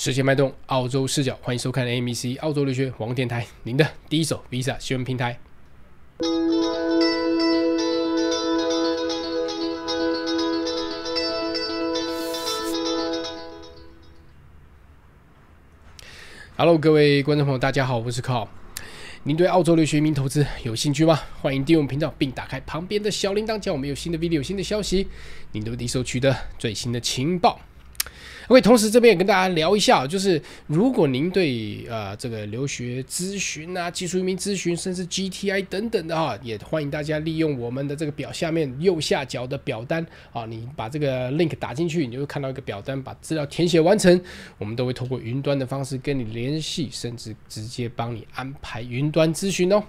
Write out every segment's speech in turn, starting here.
世界脉动，澳洲视角，欢迎收看 ABC 澳洲留学王电台，您的第一手 Visa 新闻平台。Hello，各位观众朋友，大家好，我是 Carl。您对澳洲留学移民投资有兴趣吗？欢迎订阅频道，并打开旁边的小铃铛，叫我们有新的 video、新的消息，您都一手取得最新的情报。OK，同时这边也跟大家聊一下，就是如果您对啊这个留学咨询啊、技术移民咨询，甚至 G T I 等等的哈，也欢迎大家利用我们的这个表下面右下角的表单啊，你把这个 link 打进去，你就会看到一个表单，把资料填写完成，我们都会通过云端的方式跟你联系，甚至直接帮你安排云端咨询哦。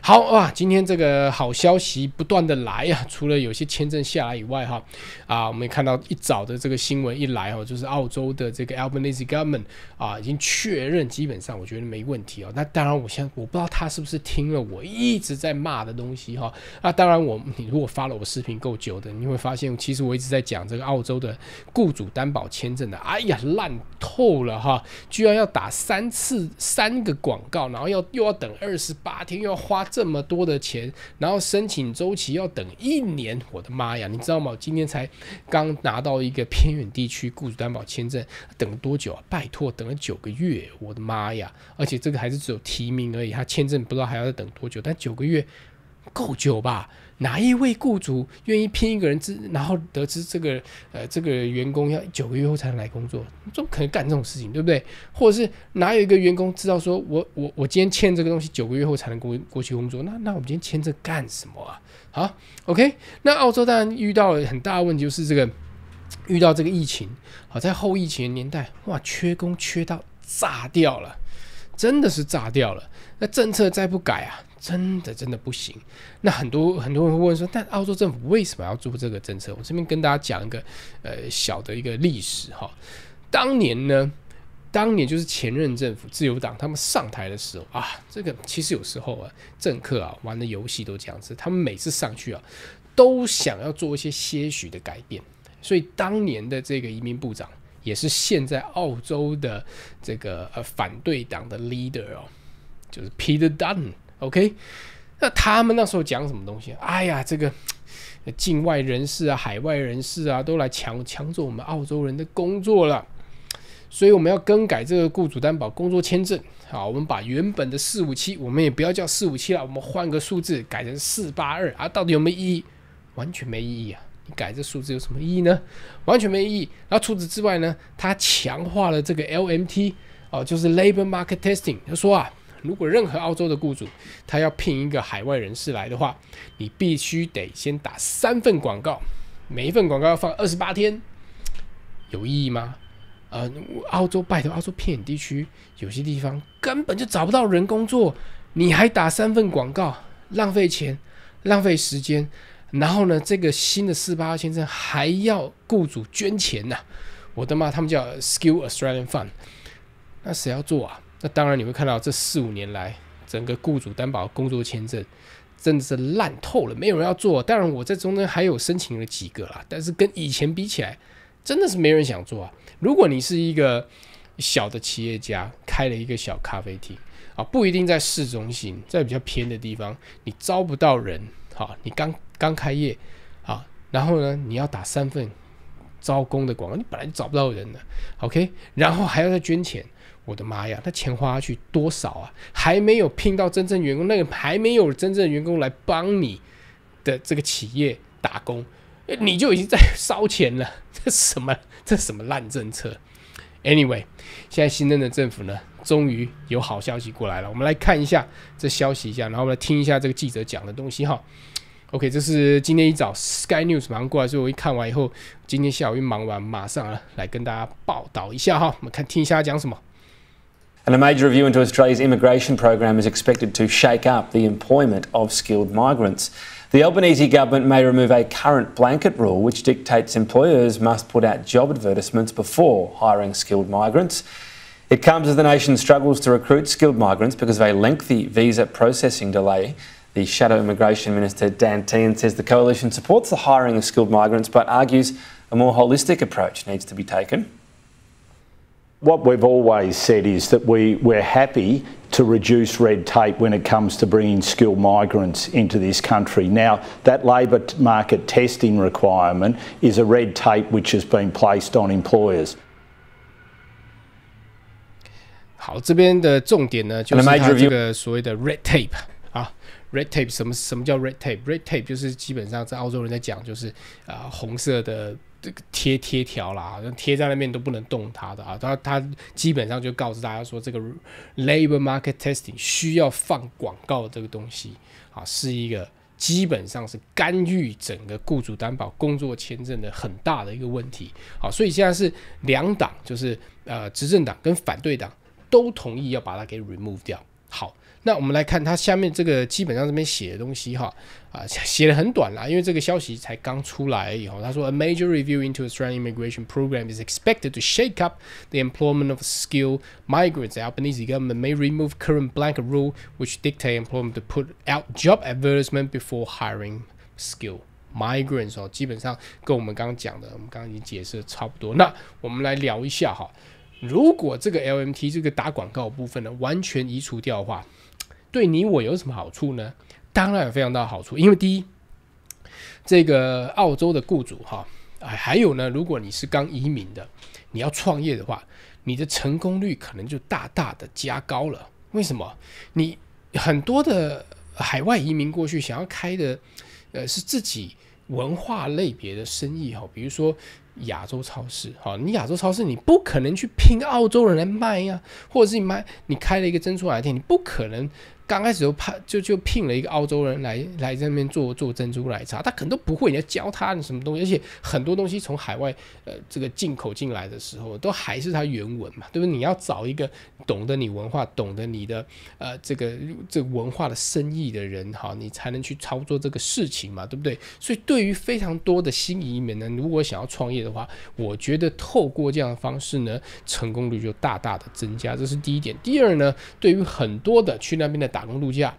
好哇，今天这个好消息不断的来呀，除了有些签证下来以外哈，啊，我们也看到一早的这个新闻一来哈，就是澳洲的这个 Albanese Government 啊，已经确认基本上我觉得没问题哦。那当然，我现在我不知道他是不是听了我一直在骂的东西哈。那当然，我你如果发了我视频够久的，你会发现其实我一直在讲这个澳洲的雇主担保签证的，哎呀烂透了哈，居然要打三次三个广告，然后要又要等二十八天，又要花。这么多的钱，然后申请周期要等一年，我的妈呀，你知道吗？今天才刚拿到一个偏远地区雇主担保签证，等多久啊？拜托，等了九个月，我的妈呀！而且这个还是只有提名而已，他签证不知道还要再等多久，但九个月。够久吧？哪一位雇主愿意聘一个人知，然后得知这个呃这个员工要九个月后才能来工作？怎么可能干这种事情，对不对？或者是哪有一个员工知道说我我我今天签这个东西，九个月后才能过过去工作？那那我们今天签这干什么啊？好，OK。那澳洲当然遇到了很大的问题，就是这个遇到这个疫情，好在后疫情年代，哇，缺工缺到炸掉了。真的是炸掉了。那政策再不改啊，真的真的不行。那很多很多人会问说，但澳洲政府为什么要做这个政策？我这边跟大家讲一个呃小的一个历史哈。当年呢，当年就是前任政府自由党他们上台的时候啊，这个其实有时候啊，政客啊玩的游戏都这样子。他们每次上去啊，都想要做一些些许的改变。所以当年的这个移民部长。也是现在澳洲的这个呃反对党的 leader 哦，就是 Peter Dutton，OK？那他们那时候讲什么东西哎呀，这个境外人士啊、海外人士啊，都来抢抢走我们澳洲人的工作了，所以我们要更改这个雇主担保工作签证。好，我们把原本的四五七，我们也不要叫四五七了，我们换个数字改成四八二啊？到底有没有意义？完全没意义啊！改这数字有什么意义呢？完全没意义。然后除此之外呢，它强化了这个 LMT 哦，就是 Labor Market Testing。他说啊，如果任何澳洲的雇主他要聘一个海外人士来的话，你必须得先打三份广告，每一份广告要放二十八天，有意义吗？呃，澳洲拜托，澳洲偏远地区有些地方根本就找不到人工作，你还打三份广告，浪费钱，浪费时间。然后呢，这个新的四八签证还要雇主捐钱呐！我的妈，他们叫 Skill Australian Fund，那谁要做啊？那当然你会看到这四五年来，整个雇主担保工作签证真的是烂透了，没有人要做。当然，我在中间还有申请了几个啦，但是跟以前比起来，真的是没人想做。啊。如果你是一个小的企业家，开了一个小咖啡厅啊，不一定在市中心，在比较偏的地方，你招不到人。啊，你刚刚开业，啊，然后呢，你要打三份招工的广告，你本来就找不到人了，OK，然后还要再捐钱，我的妈呀，那钱花去多少啊？还没有聘到真正员工，那个还没有真正员工来帮你的这个企业打工，你就已经在烧钱了，这什么？这什么烂政策？Anyway，现在新任的政府呢，终于有好消息过来了。我们来看一下这消息一下，然后来听一下这个记者讲的东西哈。OK，这是今天一早 Sky News 马上过来，所以我一看完以后，今天下午一忙完，马上来跟大家报道一下哈。我们看听一下他讲什么。And a major review into Australia's immigration program is expected to shake up the employment of skilled migrants. The Albanese government may remove a current blanket rule which dictates employers must put out job advertisements before hiring skilled migrants. It comes as the nation struggles to recruit skilled migrants because of a lengthy visa processing delay. The shadow immigration minister Dan Tehan says the coalition supports the hiring of skilled migrants but argues a more holistic approach needs to be taken what we've always said is that we, we're happy to reduce red tape when it comes to bringing skilled migrants into this country. Now, that labour market testing requirement is a red tape which has been placed on employers. 好，这边的重点呢，就是它这个所谓的 red tape 啊，red tape 什么什么叫 red tape？red tape 就是基本上在澳洲人在讲，就是啊、呃、红色的这个贴贴条啦，好像贴在那边都不能动它的啊，他它基本上就告诉大家说，这个 l a b o r market testing 需要放广告这个东西啊，是一个基本上是干预整个雇主担保工作签证的很大的一个问题，好，所以现在是两党，就是呃执政党跟反对党都同意要把它给 remove 掉，好。那我们来看它下面这个基本上这边写的东西哈啊写的很短啦，因为这个消息才刚出来以后，他说 A major review into Australia immigration program is expected to shake up the employment of skilled migrants. The Albanese government may remove current blanket rule which dictate e m p l o y m e n t to put out job advertisement before hiring skilled migrants. 哦，基本上跟我们刚刚讲的我们刚刚已经解释差不多。那我们来聊一下哈，如果这个 LMT 这个打广告部分呢完全移除掉的话。对你我有什么好处呢？当然有非常大好处，因为第一，这个澳洲的雇主哈，哎，还有呢，如果你是刚移民的，你要创业的话，你的成功率可能就大大的加高了。为什么？你很多的海外移民过去想要开的，呃，是自己文化类别的生意哈，比如说亚洲超市哈，你亚洲超市你不可能去拼澳洲人来卖呀，或者是你卖你开了一个珍珠奶茶店，你不可能。刚开始就怕就就聘了一个澳洲人来来这边做做珍珠奶茶，他可能都不会，你要教他什么东西，而且很多东西从海外呃这个进口进来的时候，都还是他原文嘛，对不对？你要找一个懂得你文化、懂得你的呃这个这文化的生意的人哈，你才能去操作这个事情嘛，对不对？所以对于非常多的新移民呢，如果想要创业的话，我觉得透过这样的方式呢，成功率就大大的增加，这是第一点。第二呢，对于很多的去那边的打打工度假，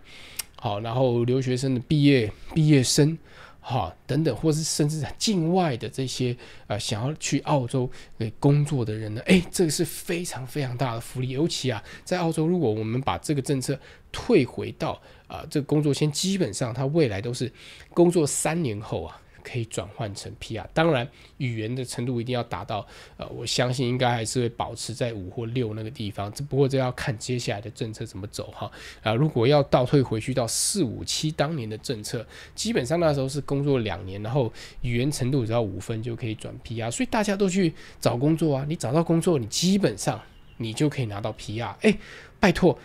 好，然后留学生的毕业毕业生，好，等等，或是甚至境外的这些呃想要去澳洲工作的人呢？哎，这个是非常非常大的福利，尤其啊，在澳洲，如果我们把这个政策退回到啊，这个工作签基本上他未来都是工作三年后啊。可以转换成 PR，当然语言的程度一定要达到，呃，我相信应该还是会保持在五或六那个地方，只不过这要看接下来的政策怎么走哈。啊，如果要倒退回去到四五七当年的政策，基本上那时候是工作两年，然后语言程度只要五分就可以转 PR，所以大家都去找工作啊，你找到工作，你基本上你就可以拿到 PR。哎，拜托，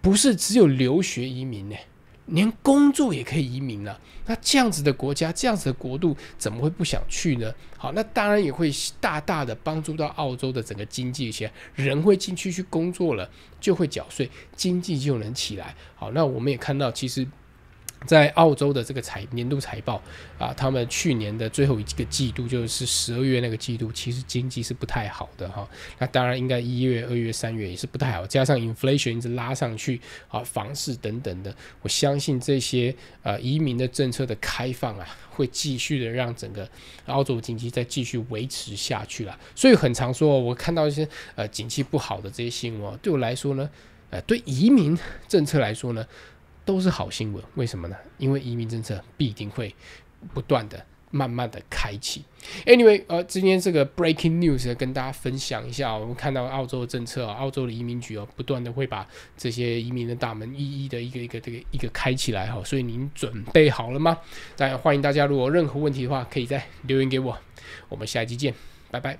不是只有留学移民呢。连工作也可以移民了，那这样子的国家，这样子的国度，怎么会不想去呢？好，那当然也会大大的帮助到澳洲的整个经济一些人会进去去工作了，就会缴税，经济就能起来。好，那我们也看到其实。在澳洲的这个财年度财报啊，他们去年的最后一个季度就是十二月那个季度，其实经济是不太好的哈。那当然，应该一月、二月、三月也是不太好，加上 inflation 一直拉上去啊，房市等等的。我相信这些呃移民的政策的开放啊，会继续的让整个澳洲经济再继续维持下去了。所以很常说，我看到一些呃景气不好的这些新闻，对我来说呢，呃，对移民政策来说呢。都是好新闻，为什么呢？因为移民政策必定会不断的、慢慢的开启。Anyway，呃，今天这个 breaking news 跟大家分享一下，我们看到澳洲的政策，澳洲的移民局哦，不断的会把这些移民的大门一一的一个一个这个一个开起来，哈。所以您准备好了吗？再欢迎大家，如果任何问题的话，可以再留言给我。我们下一期见，拜拜。